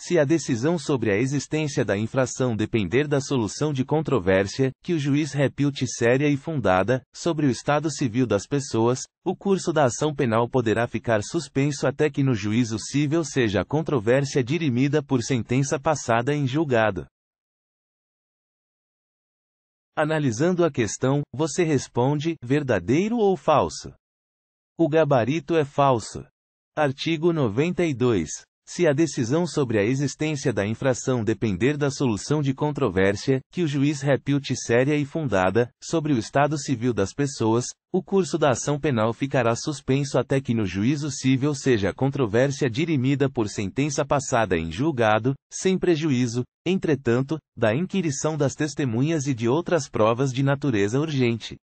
Se a decisão sobre a existência da infração depender da solução de controvérsia, que o juiz repute séria e fundada, sobre o estado civil das pessoas, o curso da ação penal poderá ficar suspenso até que no juízo civil seja a controvérsia dirimida por sentença passada em julgado. Analisando a questão, você responde: verdadeiro ou falso? O gabarito é falso. Artigo 92. Se a decisão sobre a existência da infração depender da solução de controvérsia, que o juiz repute séria e fundada, sobre o estado civil das pessoas, o curso da ação penal ficará suspenso até que no juízo civil seja a controvérsia dirimida por sentença passada em julgado, sem prejuízo, entretanto, da inquirição das testemunhas e de outras provas de natureza urgente.